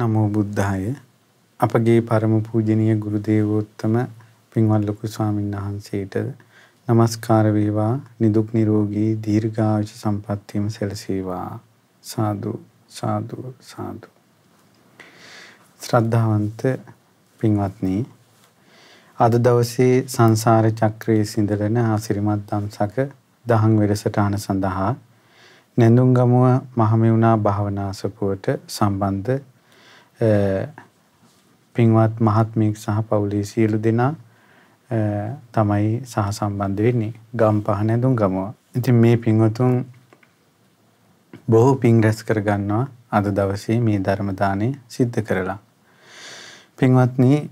නමෝ බුද්ධාය අපගේ පරම පූජනීය ගුරු දේවෝත්තම පින්වත් ලොකු ස්වාමීන් වහන්සේට নমස්කාර වේවා නිදුක් නිරෝගී දීර්ඝායුෂ සම්පන්නියම සැලසේවා සාදු සාදු සාදු ශ්‍රද්ධාවන්ත පින්වත්නි අද දවසේ සංසාර චක්‍රයේ සිඳලන ආසිරිමත් ධම්සක දහම් වෙරසටහන සඳහා නැඳුම්ගමුව මහමෙවුනා භාවනාසපුවට සම්බන්ධ පින්වත් මහත්මයෙක් සහ පවුලේ සියලු දෙනා තමයි සහසම්බන්ධ වෙන්නේ ගම්පහ නැඳුම් ගමුව. ඉතින් මේ පින්වතුන් බොහෝ පින් රැස් කරගන්නවා අද දවසේ මේ ධර්ම දාණය සිද්ධ කරලා. පින්වත්නි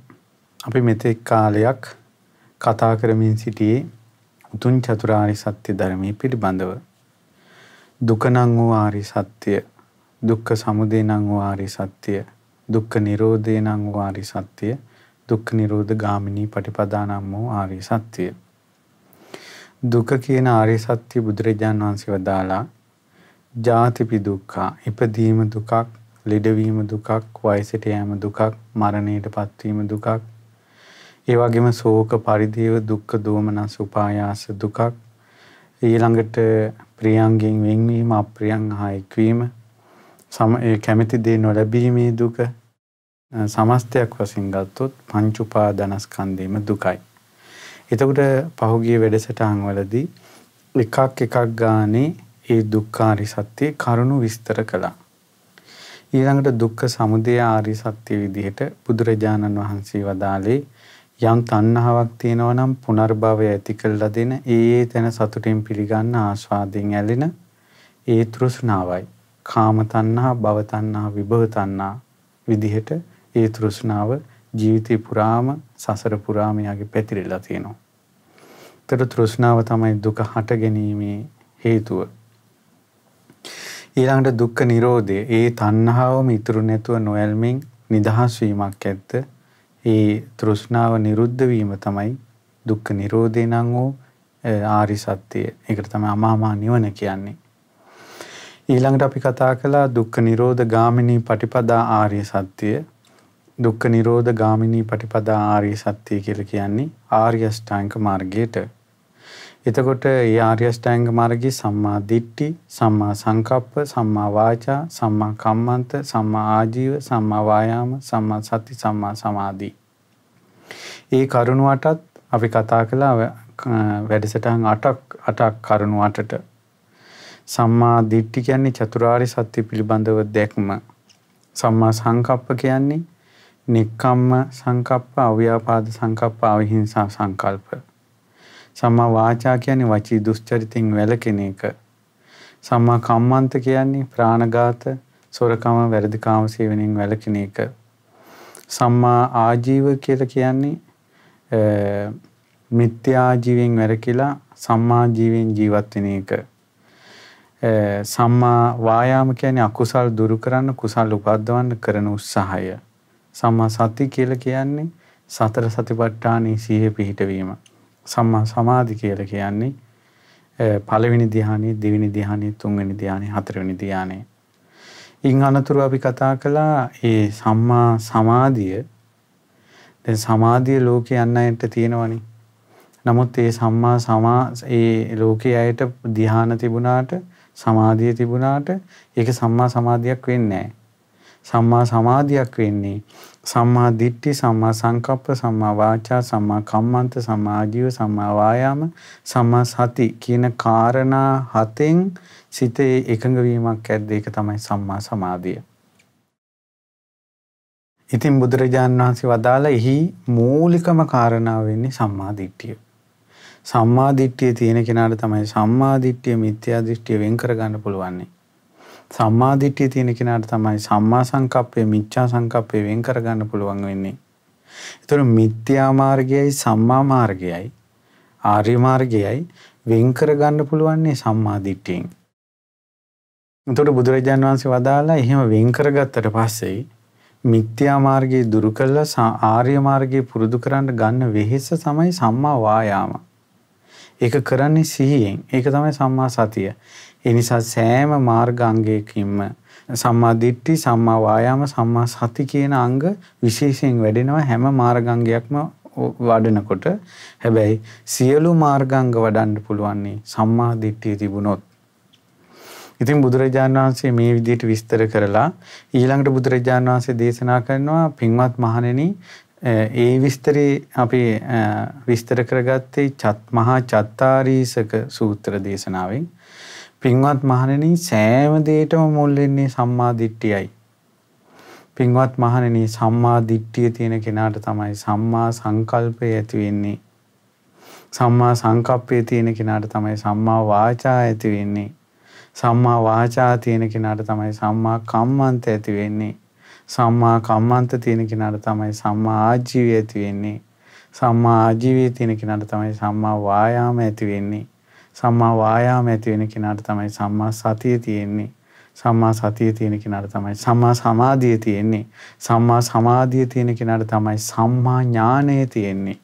අපි මෙතෙක් කාලයක් කතා කරමින් සිටියේ උතුම් චතුරාර්ය සත්‍ය ධර්මයේ පිළිබඳව. දුක නම් වූ ආර්ය සත්‍ය, දුක්ඛ සමුදය නම් වූ ආර්ය සත්‍ය, දුක්ඛ නිරෝධේ නම් වූ ආරි සත්‍ය දුක්ඛ නිරෝධ ගාමිනී පටිපදා නම් වූ ආරි සත්‍ය දුක කියන ආරි සත්‍ය බුදුරජාන් වහන්සේ වදාලා ජාතිපි දුක්ඛ ඉපදීම දුකක් ලෙඩවීම දුකක් වයසට යෑම දුකක් මරණයට පත්වීම දුකක් ඒ වගේම ශෝක පරිදේව දුක්ඛ දෝමනස් උපායාස දුකක් ඊළඟට ප්‍රියංගෙන් වෙන්වීම අප්‍රියං හා එක්වීම සම ඒ කැමති දේ නොලැබීමේ දුක සමස්තයක් වසින් ගත්තොත් පංචුපා දනස්කන්දීම දුකයි. එතකට පහුගිය වැඩසටහන් වලදී එකක් එකක් ගානේ ඒ දුක්කාරි සත්‍යය කරුණු විස්තර කළා. ඊළඟට දුක්ක සමුදය ආරි සත්‍යය විදිහට බුදුරජාණන් වහන්සේ වදාලේ යම් තන්නහාවක් තියෙනව නම් පුනර්භවය ඇති කළලා දෙන ඒ තැන සතුටින් පිළිගන්න ආස්වාදයෙන් ඇලෙන ඒ තෘෂ්ණාවයි. කාම තණ්හා, භව තණ්හා, විභව තණ්හා විදිහට ඒ තෘෂ්ණාව ජීවිතේ පුරාම සසර පුරාම යාගේ පැතිරෙලා තියෙනවා. ඒතර තෘෂ්ණාව තමයි දුක හට ගැනීමේ හේතුව. ඊළඟට දුක්ඛ නිරෝධය ඒ තණ්හාවම ඉතුරු නැතුව නොයල්මින් නිදහස් වීමක් ඇත්ත ඒ තෘෂ්ණාව නිරුද්ධ වීම තමයි දුක්ඛ නිරෝධේ නම් වූ ආරි සත්‍යය. ඒකට තමයි අමාමහා නිවන කියන්නේ. ඊළඟට අපි කතා කළා දුක්ඛ නිරෝධ ගාමිනී පටිපදා ආර්ය සත්‍යය. දුක්ඛ නිරෝධ ගාමිනී පටිපදා ආර්ය සත්‍යය කියලා කියන්නේ ආර්ය අෂ්ටාංග මාර්ගයට. එතකොට ඒ ආර්ය අෂ්ටාංග මාර්ගයේ සම්මා දිට්ඨි, සම්මා සංකප්ප, සම්මා වාචා, සම්මා කම්මන්ත, සම්මා ආජීව, සම්මා වායාම, සම්මා සති, සම්මා සමාධි. ඒ කරුණුවටත් අපි කතා කළා වැඩසටහන් 8ක් 8ක් කරුණුවටට සම්මා දිට්ඨි කියන්නේ චතුරාර්ය සත්‍ය පිළිබඳව දැක්ම. සම්මා සංකප්ප කියන්නේ නික්කම්ම සංකප්ප, අව්‍යාපාද සංකප්ප, අවිහිංසා සංකල්ප. සම්මා වාචා කියන්නේ වචී දුස්චරිතෙන් වැළකෙන එක. සම්මා කම්මන්ත කියන්නේ ප්‍රාණඝාත, සොරකම, වැරදිකාම සේවනයෙන් වැළකෙන එක. සම්මා ආජීව කියලා කියන්නේ මිත්‍යා ජීවෙන් වැරකිලා සම්මා ජීවෙන් ජීවත් වෙන එක. සම්මා වායාම කියන්නේ අකුසල් දුරු කරන්න කුසල් උපද්දවන්න කරන උත්සාහය. සම්මා සති කියලා කියන්නේ සතර සතිපට්ඨානයේ සිහිය පිහිටවීම. සම්මා සමාධි කියලා කියන්නේ පළවෙනි ධ්‍යානෙ, දෙවෙනි ධ්‍යානෙ, තුන්වෙනි ධ්‍යානෙ, හතරවෙනි ධ්‍යානෙ. ඉන් අනතුරු අපි කතා කළා ඒ සම්මා සමාධිය දැන් සමාධිය ලෝකේ යන්න අයට තියෙනවනේ. නමුත් ඒ සම්මා සමා ඒ ලෝකයේ අයට ධ්‍යාන තිබුණාට සමාධිය තිබුණාට ඒක සම්මා සමාධියක් වෙන්නේ සම්මා සමාධියක් වෙන්නේ සම්මා දිට්ඨි සම්මා සංකප්ප සම්මා වාචා සම්මා කම්මන්ත සම්මා ආජීව සම්මා වායාම සම්මා සති කියන காரணා හතෙන් සිතේ එකඟ වීමක් ඇද්ද ඒක තමයි සම්මා සමාධිය. ඉතින් බුදුරජාන් වහන්සේ වදාළ එහි මූලිකම කාරණාව වෙන්නේ සම්මා දිට්ඨිය. සම්මාධිට්්‍යිය තියෙන කෙනාට තමයි සම්මාධිට්්‍යිය මිත්‍යා දිිෂ්ටිය වෙන් කරගන්න පුළුවන්නේ. සම්මාධිට්්‍යිය තියෙන කෙනාට තමයි සම්මා සංකප්පය මිච්චා සංකප්පය වෙන් කරගන්න පුළුවන් වෙන්නේ. එතුළ මිත්‍යාමාර්ගයයි සම්මාමාර්ගයයි ආර්යමාර්ගයයි වෙන්කරගන්න පුළුවන්නේ සම්මාධිට්ටියෙන්. එතට බුදුරජාන් වහන්සේ වදාලා එහෙම වෙන්කරගත්තට පස්සෙයි මිත්‍යාමාර්ගයේ දුරු කල්ල ආර්යමාර්ගයේ පුරුදු කරන්න ගන්න වෙහෙස සමයි සම්මා වායාම. ඒක කරන්නේ සිහියෙන්. ඒක තමයි සම්මා සතිය. ඒ නිසා සෑම මාර්ගාංගයකින්ම සම්මා දිට්ඨි, සම්මා වායාම, සම්මා සති කියන අංග විශේෂයෙන් වැඩෙනවා හැම මාර්ගාංගයක්ම වඩනකොට. හැබැයි සියලු මාර්ගාංග වඩන්න පුළුවන්නේ සම්මා දිට්ඨිය තිබුණොත්. ඉතින් බුදුරජාණන් වහන්සේ මේ විදිහට විස්තර කරලා ඊළඟට බුදුරජාණන් වහන්සේ දේශනා කරනවා පින්වත් මහණෙනි ඒ විස්තරේ අපි විස්තර කරගත්තේ චත් මහා චත්තාරීසක සූත්‍ර දේශනාවෙන් පින්වත් මහණෙනි සෑම දෙයකම මුල් වෙන්නේ සම්මා දිට්ඨියයි. පින්වත් මහණෙනි සම්මා දිට්ඨිය තියෙන කෙනාට තමයි සම්මා සංකල්පය ඇති වෙන්නේ. සම්මා සංකප්පය තියෙන කෙනාට තමයි සම්මා වාචා ඇති වෙන්නේ. සම්මා වාචා තියෙන කෙනාට තමයි සම්මා කම්මන්ත ඇති වෙන්නේ. සම්මා කම්මන්ත තියෙන කෙනාට තමයි සම්මා ආජීවය ඇති වෙන්නේ. සම්මා ආජීවය තියෙන කෙනාට තමයි සම්මා වායාම ඇති වෙන්නේ. සම්මා වායාම ඇති වෙන කෙනාට තමයි සම්මා සතිය තියෙන්නේ. සම්මා සතිය තියෙන කෙනාට තමයි සම්මා සමාධිය තියෙන්නේ. සම්මා සමාධිය තියෙන කෙනාට තමයි සම්මා ඥානය තියෙන්නේ.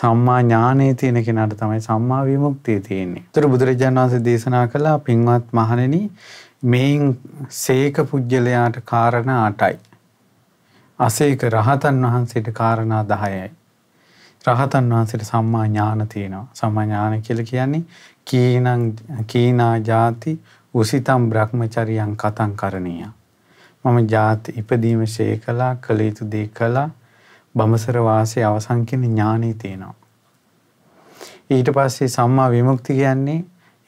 සම්මා ඥානය තියෙන කෙනාට තමයි සම්මා විමුක්තිය තියෙන්නේ. ඒතර බුදුරජාණන් වහන්සේ දේශනා කළා පින්වත් මහණෙනි මෙයින් සේක පුද්ගලයාට කාරණ අටයි. අසේක රහතන් වහන්සේට කාරණා දහයයි. රහතන් වහන්සේට සම්මා ඥාන තියෙනවා. සම්මා ඥාන කියලා කියන්නේ කීනං කීනා ಜಾති උසිතම් බ්‍රහ්මචරියං කතං කරණීය. මම ಜಾති ඉපදීම ශේකලා කළ යුතු දේ කළා. බඹසර වාසයේ අවසන් කියන ඥානෙ තියෙනවා. ඊට පස්සේ සම්මා විමුක්ති කියන්නේ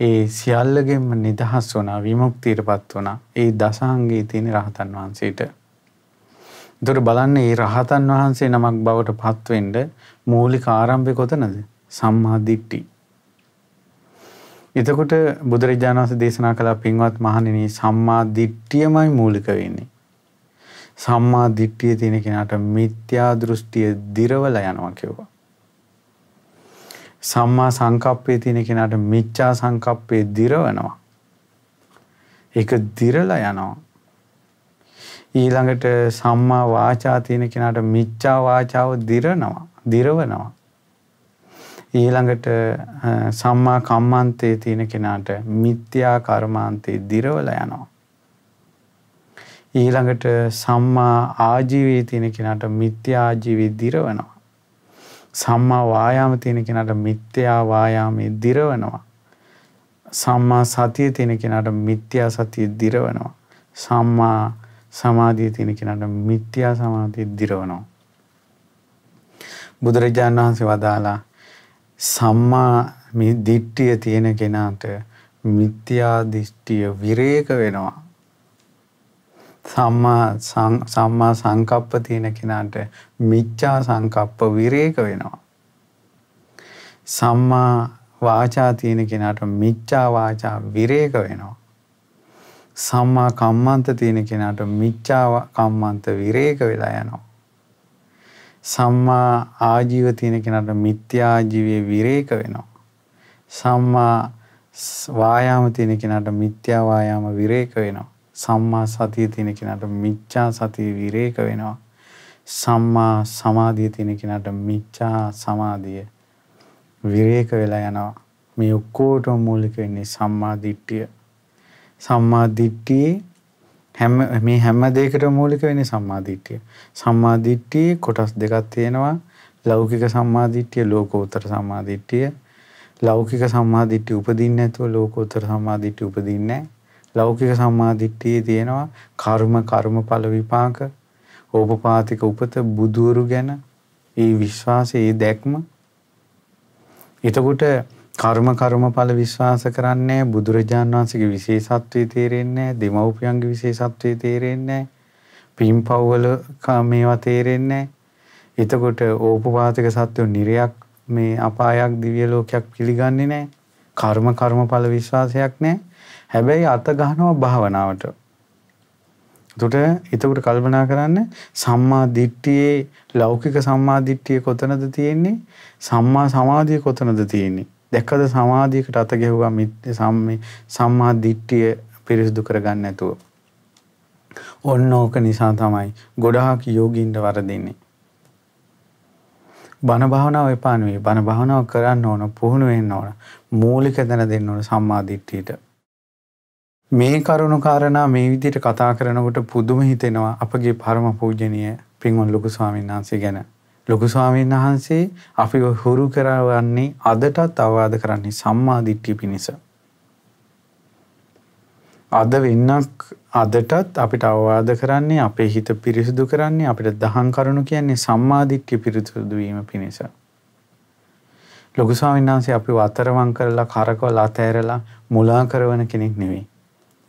ඒ සියල්ලගෙන්ම නිදහස් වනා විමුක්තිීරපත් වනා ඒ දසහන්ගේ තියෙන රහතන් වහන්සේට. දුර බලන්න ඒ රහතන් වහන්සේ නමක් බවට පත්වෙන්ඩ මූලි කාරම්භය කොතනද සම්මාධිට්ටි. එතකොට බුදුරජාණන්ස දේශනා කලා පින්වත් මහණනී සම්මාධිට්ටියමයි මූලික වෙන්නේ. සම්මා දිට්ටිය තියෙන කෙනාට මිත්‍යා දෘෂ්ටිය දිරවල යනවා කිව්වා. සම්මා සංකප්පේ තියෙන කෙනාට මිච්ඡා සංකප්පේ දිරවනවා. ඒක දිරලා යනවා. ඊළඟට සම්මා වාචා තියෙන කෙනාට මිච්ඡා වාචාව දිරනවා. දිරවනවා. ඊළඟට සම්මා කම්මන්තේ තියෙන කෙනාට මිත්‍යා කර්මාන්තේ දිරවලා යනවා. ඊළඟට සම්මා ආජීවයේ තියෙන කෙනාට මිත්‍යා ආජීවයේ දිරවනවා. සම්මා වායාම තියෙන කෙනාට මිත්‍යා වායාමයේ දිරවනවා. සම්මා සතිය තියෙන කෙනාට මිත්‍යා සතිය දිරවනවා. සම්මා සමාධිය තියෙන කෙනාට මිත්‍යා සමාධිය දිරවනවා. බුදුරජාණන් වහන්සේ වදාලා සම්මා දිට්ඨිය තියෙන කෙනාට මිත්‍යා දිෂ්ටිය විරේක වෙනවා. සම්මා සම්මා සංකප්ප තියෙන කෙනාට මිච්ඡා සංකප්ප විරේක වෙනවා. සම්මා වාචා තියෙන කෙනාට මිච්ඡා වාචා විරේක වෙනවා. සම්මා කම්මන්ත තියෙන කෙනාට මිච්ඡා කම්මන්ත විරේක වෙලා යනවා. සම්මා ආජීව තියෙන කෙනාට මිත්‍යා ආජීවයේ විරේක වෙනවා. සම්මා වායාම තියෙන කෙනාට මිත්‍යා වායාම විරේක වෙනවා. සම්මා සතිය තියෙන කෙනාට මිච්ඡා සතිය විරේක වෙනවා. සම්මා සමාධිය තියෙන කෙනාට මිච්ඡා සමාධිය විරේක වෙලා යනවා. මේ ඔක්කොටම මූලික වෙන්නේ සම්මා දිට්ඨිය. සම්මා දිට්ඨියේ හැම මේ හැම දෙයකටම මූලික වෙන්නේ සම්මා දිට්ඨිය. සම්මා දිට්ඨියේ කොටස් දෙකක් තියෙනවා. ලෞකික සම්මා දිට්ඨිය, ලෝකෝත්තර සම්මා දිට්ඨිය. ලෞකික සම්මා දිට්ඨිය උපදින්නේ නැතුව ලෝකෝත්තර සම්මා දිට්ඨිය උපදින්නේ නැහැ. ලෞකික සම්මාදිට්ඨියේ තියෙනවා කර්ම කර්මඵල විපාක ඕපපාතික උපත බුදුවරු ගැන ඒ විශ්වාසය ඒ දැක්ම එතකොට කර්ම කර්මඵල විශ්වාස කරන්නේ බුදුරජාණන් වහන්සේගේ විශේෂත්වයේ තේරෙන්නේ දෙමව්පියන්ගේ විශේෂත්වයේ තේරෙන්නේ පින්පව්වල මේවා තේරෙන්නේ එතකොට ඕපපාතික සත්ව නිරයක් මේ අපායක් දිව්‍ය ලෝකයක් පිළිගන්නේ නැහැ කර්ම කර්මඵල විශ්වාසයක් නැහැ. හැබැයි අත ගන්නවා භාවනාවට. එතකොට එතකොට කල්පනා කරන්න සම්මා දිට්ඨියේ ලෞකික සම්මා දිට්ඨිය කොතනද තියෙන්නේ? සම්මා සමාධිය කොතනද තියෙන්නේ? දැක්කද සමාධියකට අත ගැහුවා මිත්‍ය සම්මේ සම්මා දිට්ඨිය පිරිසුදු කරගන්න නැතුව. ඔන්න ඕක නිසා තමයි ගොඩාක් යෝගින්ද වරදින්නේ. බණ භාවනාව එපා නෙවෙයි. බණ භාවනාව කරන්න ඕන, පුහුණු වෙන්න ඕන. මූලික දැන දෙන්න ඕන සම්මාධිට්ඨියට. මේ කරුණු කාරණා මේ විදිහට කතා කරනකොට පුදුම හිතෙනවා අපගේ පරම පූජනීය පින්වන් ලොකු ස්වාමීන් වහන්සේ ගැන. ලොකු ස්වාමීන් වහන්සේ අපි හුරු කරවන්නේ අදටත් අවවාද කරන්නේ සම්මාධිට්ඨිය පිණිස. අද වෙන්නක් අදටත් අපිට අවවාද කරන්නේ අපේ හිත පිරිසිදු කරන්නේ අපිට දහම් කරුණු කියන්නේ සම්මාධිට්ඨිය පිරිසිදු වීම පිණිස. ලොකු ස්වාමීන් වහන්සේ අපිව අතරමං කරලා කරකවලා අතෑරලා මුලා කරන කෙනෙක් නෙවෙයි.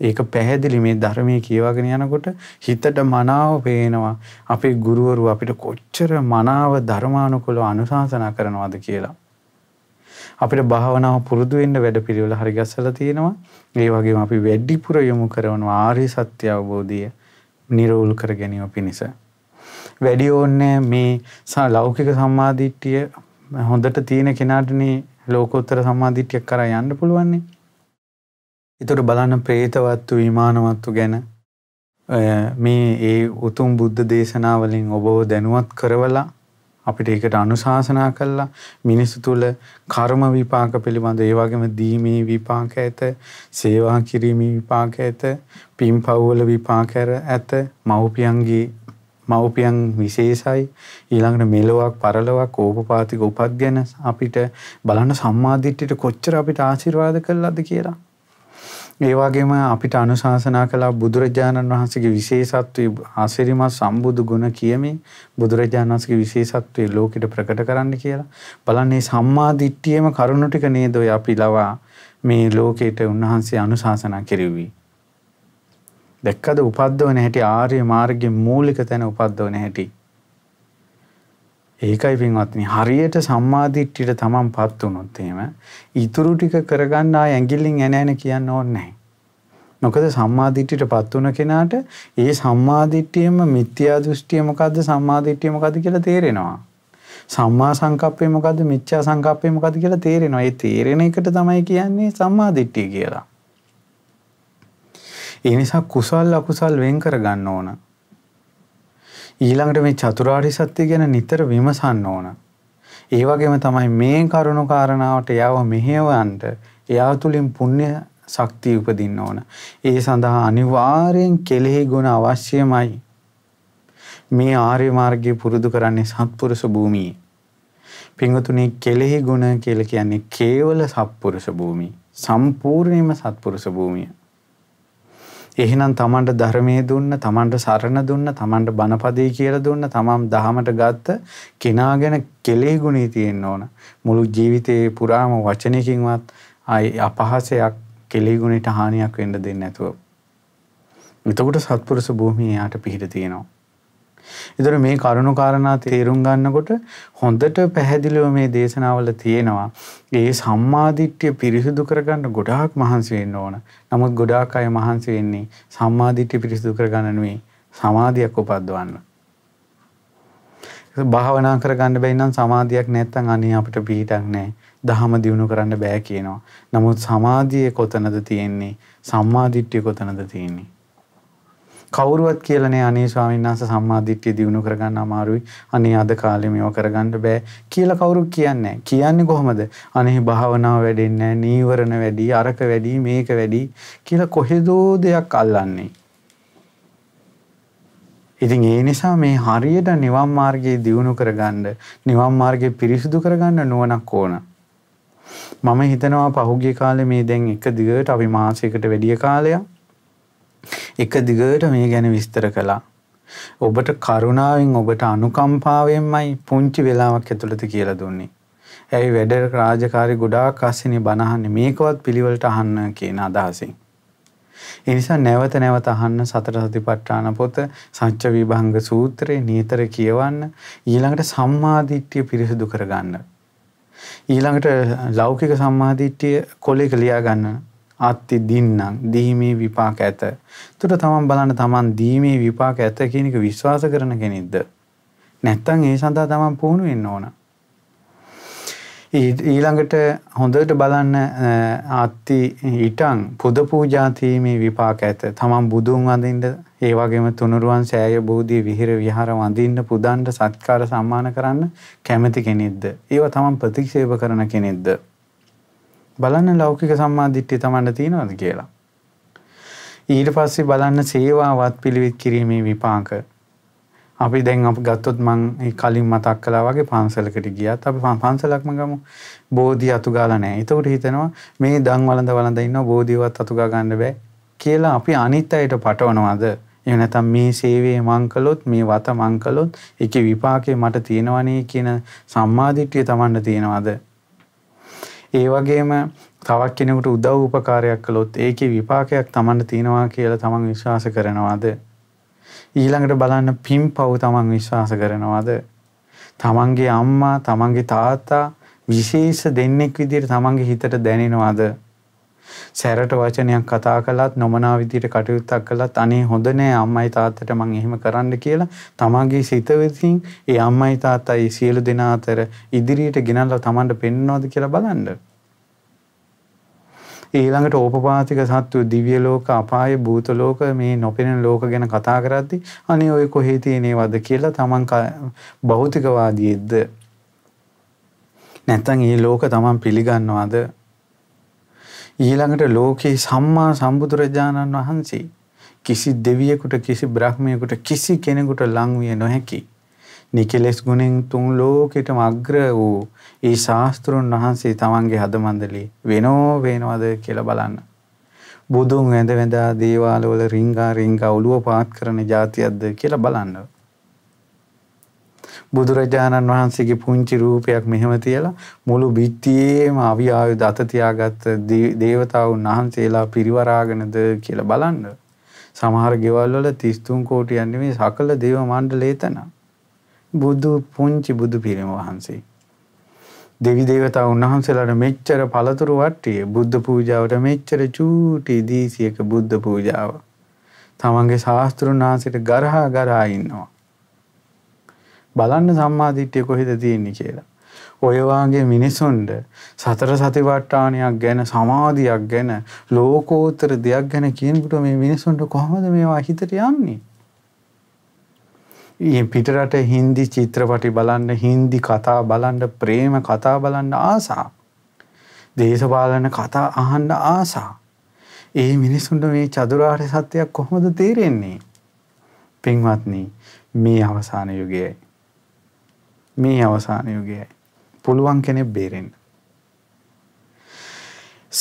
ඒක පැහැදිලි මේ ධර්මයේ කියවගෙන යනකොට හිතට මනාව පේනවා අපේ ගුරුවරු අපිට කොච්චර මනාව ධර්මානුකූලව අනුශාසනා කරනවද කියලා. අපිට භාවනාව පුරුදු වෙන්න වැඩපිළිවෙල හරි ගස්සලා තියෙනවා. ඒ වගේම අපි වැඩිපුර යොමු කරන ආර්ය සත්‍ය අවබෝධය නිරවුල් කර ගැනීම පිණිස. වැඩි ඕනේ මේ ලෞකික සම්මාදිට්ඨිය හොඳට තියෙන කෙනාටනේ ලෝකෝත්තර සම්මාධිට්‍යයක් කර යන්න පුළුවන්නේ. එතොට බලන්න ප්‍රේතවත්තු විමානවත්තු ගැන මේ ඒ උතුම් බුද්ධ දේශනාවලින් ඔබෝ දැනුවත් කරවලා අපිට ඒකට අනුශාසනා කල්ලා මිනිස්සු තුළ කර්ම විපාක පිළිබඳ ඒවාගේම දීමේ විපාක ඇත සේවා කිරීමේ විපාක ඇත පින් පව්වල විපාකර ඇත මව්පියන්ගේ මව්පියන් විශේෂයි ඊළඟට මෙලොවක් පරලොවක් ඕපපාතික උපත් ගැන අපිට බලන්න සම්මාදිට්ඨියට කොච්චර අපිට ආශිර්වාද කළාද කියලා. ඒ වගේම අපිට අනුශාසනා කළ බුදුරජාණන් වහන්සේගේ විශේෂත්වයේ ආශිර්වාද සම්බුදු ගුණ කියමින් බුදුරජාණන් වහන්සේගේ විශේෂත්වයේ ලෝකෙට ප්‍රකට කරන්න කියලා. බලන්නේ සම්මාදිට්ඨියේම කරුණු ටික නේද අපි ලවා මේ ලෝකයට උන්වහන්සේ අනුශාසනා කෙරෙව්වේ. දැක්කද උපද්දවන හැටි ආර්ය මාර්ගයේ මූලික තැන උපද්දවන හැටි. ඒකයි පින්වත්නි හරියට සම්මාදිට්ඨියට තමන්පත් වුණොත් එහෙම ඉතුරු ටික කරගන්න ආ ඇඟිල්ලෙන් එන එන කියන්න ඕනේ නැහැ. මොකද සම්මාදිට්ඨියටපත් වුණ කෙනාට ඒ සම්මාදිට්ඨියම මිත්‍යා දෘෂ්ටිය මොකද්ද සම්මාදිට්ඨිය මොකද්ද කියලා තේරෙනවා. සම්මා සංකප්පය මොකද්ද මිත්‍යා සංකප්පය මොකද්ද කියලා තේරෙනවා. ඒ තේරෙන එකට තමයි කියන්නේ සම්මාදිට්ඨිය කියලා. ඒ නිසා කුසල් අකුසල් වෙන් කර ගන්න ඕන. ඊළඟට මේ චතුරාර්ය සත්‍ය ගැන නිතර විමසන්න ඕන. ඒ වගේම තමයි මේ කරුණු කාරණාවට යාව මෙහෙවන්ට එයා තුලින් පුණ්‍ය ශක්තිය උපදින්න ඕන. ඒ සඳහා අනිවාර්යෙන් කෙලෙහි ගුණ අවශ්‍යමයි. මේ ආර්ය මාර්ගය පුරුදු කරන්නේ සත්පුරුෂ භූමියේ. පිංගතුනේ කෙලෙහි ගුණ කියලා කියන්නේ කේවල සත්පුරුෂ භූමිය. සම්පූර්ණයෙන්ම සත්පුරුෂ භූමිය. එහෙනම් තමන්ට ධර්මයේ දුන්න, තමන්ට සරණ දුන්න, තමන්ට බණපදේ කියලා දුන්න, තමන් දහමට ගත්ත කෙනා ගැන කෙලෙහි ගුණී තියෙන්න ඕන. මුළු ජීවිතේ පුරාම වචනයකින්වත් අපහසයක් කෙලෙහි ගුණයට හානියක් වෙන්න දෙන්නේ නැතුව. එතකොට සත්පුරුෂ භූමිය යාට පිහිට තියෙනවා. එතර මේ කරුණු කාරණා තේරුම් ගන්නකොට හොඳට පැහැදිලිව මේ දේශනාවල තියෙනවා. ඒ සම්මාධිට්්‍යය පිරිසිදු කරගන්න ගොඩාක් මහන්සිවෙන්න ඕන. නමුත් ගොඩාක් අය මහන්සි වෙන්නේ සම්මාධිට්්‍ය පිරිසිදු කරගණනුවේ සමාධයක් උපද්දවන්න. භාවනා කරගන්න බැයිනම් සමාධියක් නැත්තං අනේ අපිට පිහිටක් නෑ දහම දියුණු කරන්න බෑ කියනවා. නමුත් සමාධිය කොතනද තියෙන්නේ සම්මාධිට්්‍යය කොතනද තියෙන්නේ. කවුරුවත් කියලනේ අනේ ස්වාමීන් වහන්සේ සම්මාදිට්ඨිය දිනු කරගන්න අමාරුයි. අනේ අද කාලේ මේව කරගන්න බෑ කියලා කවුරු කියන්නේ කියන්නේ කොහොමද? අනේ භාවනාව වැඩෙන්නේ නීවරණ වැඩි, අරක වැඩි, මේක වැඩි කියලා කොහෙදෝ දෙයක් අල්ලන්නේ. ඉතින් ඒ නිසා මේ හරියට නිවන් මාර්ගයේ දියුණු කරගන්න, නිවන් මාර්ගයේ පිරිසිදු කරගන්න නුවණක් ඕන. මම හිතනවා පහුගිය කාලේ මේ දැන් එක දිගට අපි මාසයකට වැඩි කාලයක් එක දිගට මේ ගැන විස්තර කළා. ඔබට කරුණාවෙන් ඔබට අනුකම්පාවෙන්මයි පුංචි වෙලාවක් ඇතුළත කියලා දුන්නේ. ඇයි වැඩ රාජකාරි ගොඩාක් අස්සනේ බනහන්නේ මේකවත් පිළිවෙලට අහන්න කියන අදහසින්. එනිසා නැවත නැවත අහන්න සතර සතිපට්ඨාන පොත සංච විභංග සූත්‍රය නිතර කියවන්න ඊළඟට සම්මාදිට්ඨිය පිරිසිදු කරගන්න ඊළඟට ලෞකික සම්මාදිට්ඨිය කොලේක ලියා ගන්න අත්ති දින්නම් දීමේ විපාක ඇත. එතකොට තමන් බලන්න තමන් දීමේ විපාක ඇත කියන එක විශ්වාස කරන කෙනෙක්ද? නැත්තම් ඒ සඳහා තමන් පුහුණු වෙන්න ඕන. ඊළඟට හොඳට බලන්න අත්ති ඊටං පුද පූජා තීමේ විපාක ඇත. තමන් බුදුන් වඳින්න, ඒ වගේම තුනුරුවන් සෑය බෝධි විහෙර විහාර වඳින්න, පුදන්ට සත්කාර සම්මාන කරන්න කැමති කෙනෙක්ද? ඒව තමන් ප්‍රතික්ෂේප කරන කෙනෙක්ද? බලන්න ලෞකික සම්මාධිට්්‍යය තමන්ට තියෙනවද කියලා. ඊට පස්සේ බලන්න සේවාවත් පිළිවිත් කිරීමේ විපාක අපි දැන් අප ගත්තොත් මං කලින් මතක් කලා වගේ පන්සලකට ගියත් අපි පන්සලක්ම ගම බෝධි අතුගාල නෑ එතකට හිතනවා මේ දං වලඳ වලඳ ඉන්න බෝධීවත් අතුගා ගන්න බෑ කියලා අපි අනිත් අයට පටවනවාද එනතම් මේ සේවේ මංකලොත් මේ වත මංකලොත් එක විපාකේ මට තියෙනවනේ කියන සම්මාධිට්්‍යිය තමන්ට තියෙනවාද ඒ වගේම තවක් කෙනෙකුට උදව් උපකාරයක් කළොත් ඒකේ විපාකයක් Tamanට තියෙනවා කියලා Taman විශ්වාස කරනවාද ඊළඟට බලන්න පින් පව් Taman විශ්වාස කරනවාද Tamanගේ අම්මා Tamanගේ තාත්තා විශේෂ දෙන්නෙක් විදිහට Tamanගේ හිතට දැනෙනවාද සැරට වචනයක් කතා කළත් නොමනා විදියට කටයුත්තක් කළත් අනේ හොඳ නෑ අම්මයි තාත්තට මං එහෙම කරන්න කියලා තමාගේ සිත විසින් ඒ අම්මයි තාත්තා ඒ සියලු දෙනා අතර ඉදිරියට ගෙනල්ලා Tamanට පෙන්වනවද කියලා බලන්න. ඊළඟට ඕපපාතික සත්ව දිව්‍ය ලෝක අපාය භූත ලෝක මේ නොපෙනෙන ලෝක ගැන කතා කරද්දී අනේ ඔය කොහේ තියෙනවද කියලා Taman භෞතිකවාදීෙද්ද නැත්නම් මේ ලෝක Taman පිළිගන්නවද ඊළඟට ලෝකේ සම්මා සම්බුදුරජාණන් වහන්සේ කිසි දෙවියෙකුට කිසි බ්‍රහ්මයෙකුට කිසි කෙනෙකුට ලං විය නොහැකි. නිකලස් ගුණෙන් තුන් ලෝකෙටම අග්‍ර වූ ඒ ශාස්ත්‍රුන් වහන්සේ තමන්ගේ හදමන්දලේ වෙනෝ වෙනවද කියලා බලන්න. බුදුන් වැඳ වැඳා දේවාලවල රිංගා රිංගා ඔළුව පාත් කරන જાතියක්ද කියලා බලන්න. බුදුරජාණන් වහන්සේගේ පුංචි රූපයක් මෙහෙම තියලා මුළු බිත්තියේම අවිආයු දත තියාගත් දේවතාවුන් වහන්සේලා පිරිවරාගෙනද කියලා බලන්න. සමහර ගෙවල් වල 33 කෝටියක් නෙමෙයි සකල දේව මණ්ඩලය එතන. බුදු පුංචි බුදු පිළිම වහන්සේ. දෙවි දේවතාවුන් වහන්සේලාට මෙච්චර පළතුරු වට්ටිය බුද්ධ පූජාවට මෙච්චර චූටි දීසියක බුද්ධ පූජාව. තමන්ගේ ශාස්ත්‍රුන් වහන්සේට ගරහා ගරහා ඉන්නවා. බලන්න සම්මාධිට්්‍යය කොහෙද තියෙන්නේ කියලා. ඔයවාගේ මිනිසුන්ට සතර සතිවට්ටානයක් ගැන සමාධයක් ගැන ලෝකෝත්තර දෙයක් ගැන කියනකුට මේ මිනිසුන්ට කොහොමද මේවා හිතට යන්නේ. පිටරට හින්දි චිත්‍රපටි බලන්න හින්දි කතා බලන්ඩ ප්‍රේම කතා බලන්න ආසා. දේශපාලන කතා අහන්ඩ ආසා. ඒ මිනිස්සුන්ට මේ චදුරාර්ය සත්‍යයක් කොහොමද තේරෙන්නේ. පින්වත්නී මේ අවසාන යුගයයි. මේ අවසාන යුගයයි. පුළුවන් කෙනෙක් බේරෙන්න.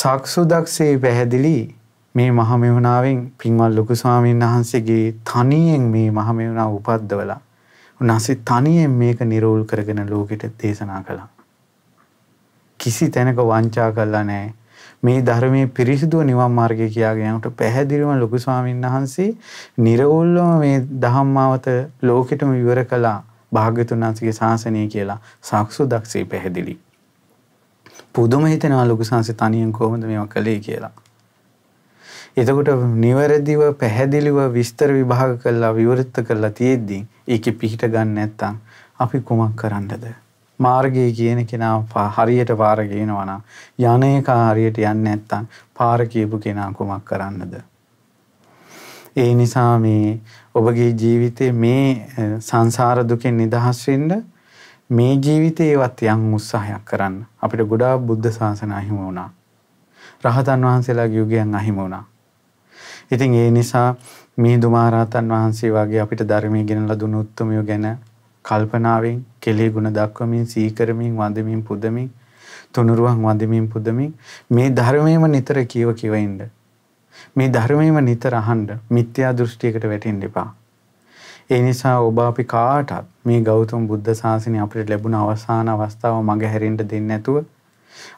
සක්සු දක්ෂේ පැහැදිලි මේ මහමෙවුනාවෙන් පින්වල් ලොකු ස්වාමීන් වහන්සේගේ තනියෙන් මේ මහමෙවුනාව උපද්දවලා උන්වහන්සේ තනියෙන් මේක නිරෝල් කරගෙන ලෝකෙට දේශනා කළා. කිසි තැනක වංචා කළා නැහැ. මේ ධර්මයේ පිරිසිදු නිවන් මාර්ගය කියාගෙන යනකොට පැහැදිලිවම ලොකු ස්වාමීන් වහන්සේ නිර්වෝල්වම මේ ධම්මාවත ලෝකෙටම විවර කළා. භාග්‍යතුන් වහන්සේගේ ශාසනය කියලා සාක්ෂු දක්ෂේ පැහැදිලි. පුදුම හිතෙනවා ලොකු සංසේ තනියෙන් කොහොමද මේවා කළේ කියලා. එතකොට නිවැරදිව පැහැදිලිව විස්තර විභාග කළා විවෘත කළා තියෙද්දී ඒකේ පිහිට ගන්න නැත්තම් අපි කොමක් කරන්නද? මාර්ගය කියන කෙනා හරියට පාර ගේනවා නම් යන්නේ කාරියට යන්නේ නැත්තම් පාර කියපු කෙනා කොමක් කරන්නද? ඒ නිසා මේ ඔබගේ ජීවිතේ මේ සංසාර දුකෙන් නිදහස් වෙන්න මේ ජීවිතේවත් යම් උත්සාහයක් කරන්න. අපිට ගොඩාක් බුද්ධ ශාසන අහිමි වුණා. රහතන් වහන්සේලාගේ යුගයන් අහිමි වුණා. ඉතින් ඒ නිසා මේ දුමාරාතන් වහන්සේ වගේ අපිට ධර්මයේ ගෙනලා දුණු උත්මයෝ ගැන කල්පනාවෙන් කෙලෙහි ගුණ දක්වමින් සීකරමින් වන්දමින් පුදමින් තුනුරුවන් වන්දමින් පුදමින් මේ ධර්මයේම නිතර කියව කියව ඉන්න මේ ධර්මයම නිතර අහන්න මිත්‍යා දෘෂ්ටියකට වැටෙන්න එපා. ඒ නිසා ඔබ අපි කාටත් මේ ගෞතම බුද්ධ ශාසනය අපිට ලැබුණ අවසාන අවස්ථාව මගහැරෙන්න දෙන්නේ නැතුව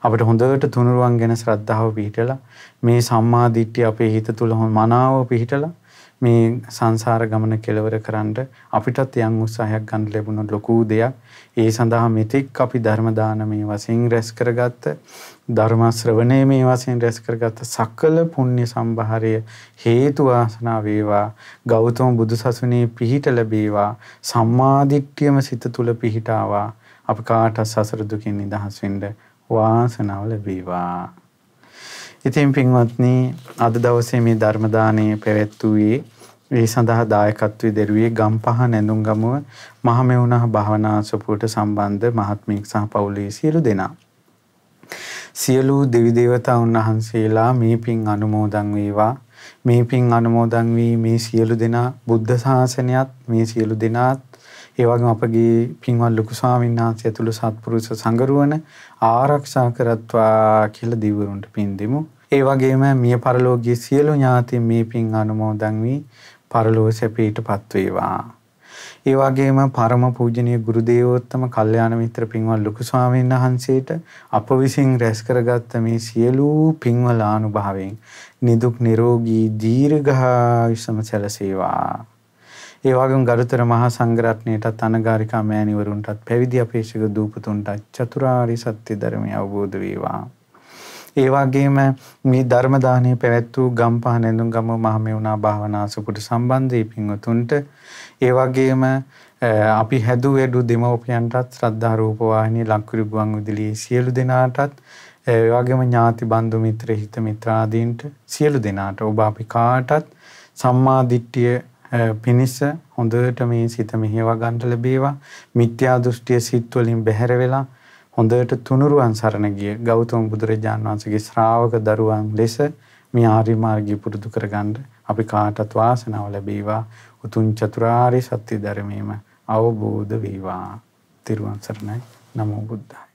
අපිට හොඳට තුනුරුවන් ගැන ශ්‍රද්ධාව පිහිටලා මේ සම්මා දිට්ඨිය අපේ හිත තුල මනාව පිහිටලා මේ සංසාර ගමන කෙලවර කරන්න අපිටත් යම් උත්සාහයක් ගන්න ලැබුණ ලොකු දෙයක්. ඒ සඳහා මෙතෙක් අපි ධර්ම දානමේ වශයෙන් රැස් කරගත්ත ධර්ම ශ්‍රවණේ මේ වශයෙන් රැස් කරගත් සකල පුණ්‍ය සම්භාරය හේතු වාසනා වේවා ගෞතම බුදුසසුනේ පිහිට ලැබේවා සම්මාදිට්ඨියම සිත තුල පිහිටාවා අප කාට සසර දුකින් නිදහස් වෙන්න වාසනාව ලැබේවා ඉතින් පින්වත්නි අද දවසේ මේ ධර්ම දාණය පැවැත්වුවේ ඒ සඳහා දායකත්වය දෙරුවේ ගම්පහ නැඳුම්ගමුව මහමෙවුනා භාවනා සපුවට සම්බන්ධ මහත්මීක් සහ පවුලේ සියලු දෙනා. සියලු දෙවි දේවතාවුන් වහන්සේලා මේ පින් අනුමෝදන් වේවා. මේ පින් අනුමෝදන් වී මේ සියලු දෙනා බුද්ධ ශාසනයත් මේ සියලු දෙනාත් ඒ වගේම අපගේ පින්වත් ලොකු ස්වාමීන් වහන්සේ ඇතුළු සත්පුරුෂ සංගරුවන ආරක්ෂා කරත්වා කියලා දිවුරුන්ට පින් දෙමු. ඒ වගේම මිය පරලෝකයේ සියලු ඥාතීන් මේ පින් අනුමෝදන් වී පරලෝක සැපයටපත් වේවා. ඒ වගේම පරම පූජනීය ගුරු දේවෝත්තම කල්යාණ මිත්‍ර පින්වත් ලොකු ස්වාමීන් වහන්සේට අප විසින් රැස් කරගත්ත මේ සියලු පින්වල අනුභවයෙන් නිදුක් නිරෝගී දීර්ඝායුෂම සැලසේවා. ඒ වගේම ගරුතර මහා සංඝරත්නයටත් අනගාരികා මෑණිවරුන්ටත් පැවිදි අපේක්ෂක දූපතුන්ටත් චතුරාරි සත්‍ය ධර්මය අවබෝධ වේවා. ඒ වගේම මේ ධර්ම දානය පැවැත් වූ ගම්පහ නැඳුම්ගම මහමෙවුනා භාවනා සුපුට සම්බන්ධී පින්වතුන්ට ඒ වගේම අපි හැදූ වැඩු දෙමව්පියන්ටත් ශ්‍රද්ධා රූපවාහිනී ලක්විරු ගුවන් විදුලියේ සියලු දෙනාටත් ඒ වගේම ඥාති බන්දු මිත්‍ර හිත මිත්‍රාදීන්ට සියලු දෙනාට ඔබ අපි කාටත් සම්මා දිට්ඨිය පිනිස හොඳට මේ සිත මෙහෙව ගන්න ලැබේවා මිත්‍යා දෘෂ්ටිය සිත් වලින් බැහැර වෙලා හොඳට තුනුරුවන් සරණ ගිය ගෞතම බුදුරජාන් වහන්සේගේ ශ්‍රාවක දරුවන් ලෙස මේ ආර්ය මාර්ගය පුරුදු කරගන්න අපි කාටත් වාසනාව ලැබේවා උතුම් චතුරාර්ය සත්‍ය ධර්මයේම අවබෝධ වේවා. තිරුවන් සරණයි. නමෝ බුද්ධාය.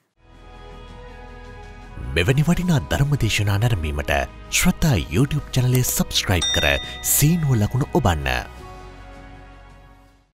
මෙවැනි වටිනා ධර්මදේශනා නැරඹීමට ශ්‍රතා YouTube චැනලය subscribe කර සීනුව ලකුණ ඔබන්න.